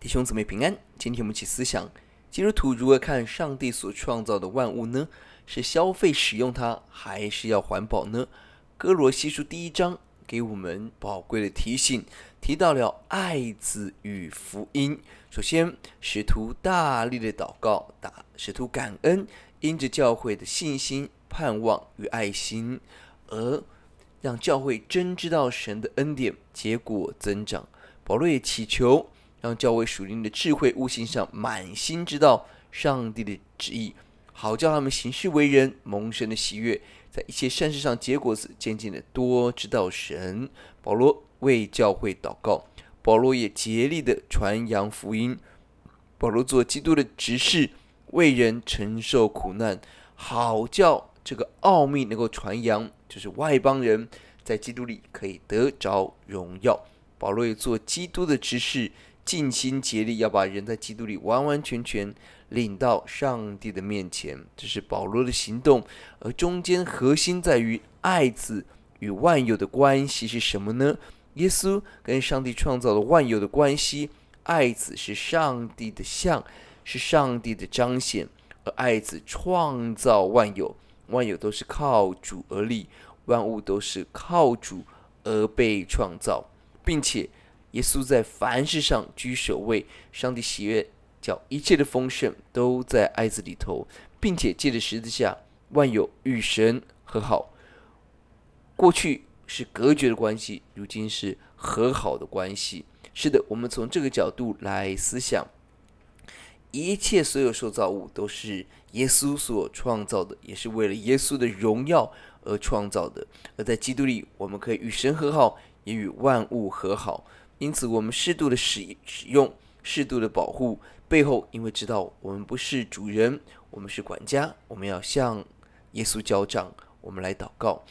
弟兄姊妹平安，今天我们一起思想，基督徒如何看上帝所创造的万物呢？是消费使用它，还是要环保呢？哥罗西书第一章给我们宝贵的提醒，提到了爱子与福音。首先，使徒大力的祷告，打使徒感恩，因着教会的信心、盼望与爱心，而让教会真知道神的恩典，结果增长。保罗也祈求。让教会属灵的智慧悟性上满心知道上帝的旨意，好叫他们行事为人蒙神的喜悦，在一切善事上结果子，渐渐的多知道神。保罗为教会祷告，保罗也竭力的传扬福音。保罗做基督的执事，为人承受苦难，好叫这个奥秘能够传扬，就是外邦人在基督里可以得着荣耀。保罗也做基督的执事。尽心竭力要把人在基督里完完全全领到上帝的面前，这是保罗的行动。而中间核心在于爱子与万有的关系是什么呢？耶稣跟上帝创造了万有的关系，爱子是上帝的像，是上帝的彰显，而爱子创造万有，万有都是靠主而立，万物都是靠主而被创造，并且。耶稣在凡事上居首位，上帝喜悦，叫一切的丰盛都在爱子里头，并且借着十字架，万有与神和好。过去是隔绝的关系，如今是和好的关系。是的，我们从这个角度来思想，一切所有受造物都是耶稣所创造的，也是为了耶稣的荣耀而创造的。而在基督里，我们可以与神和好，也与万物和好。因此，我们适度的使使用，适度的保护背后，因为知道我们不是主人，我们是管家，我们要向耶稣交账。我们来祷告，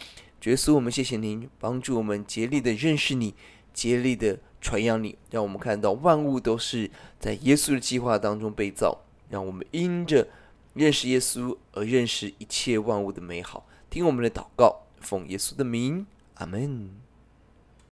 耶稣，我们谢谢您帮助我们竭力的认识你，竭力的传扬你，让我们看到万物都是在耶稣的计划当中被造，让我们因着认识耶稣而认识一切万物的美好。听我们的祷告，奉耶稣的名，阿门。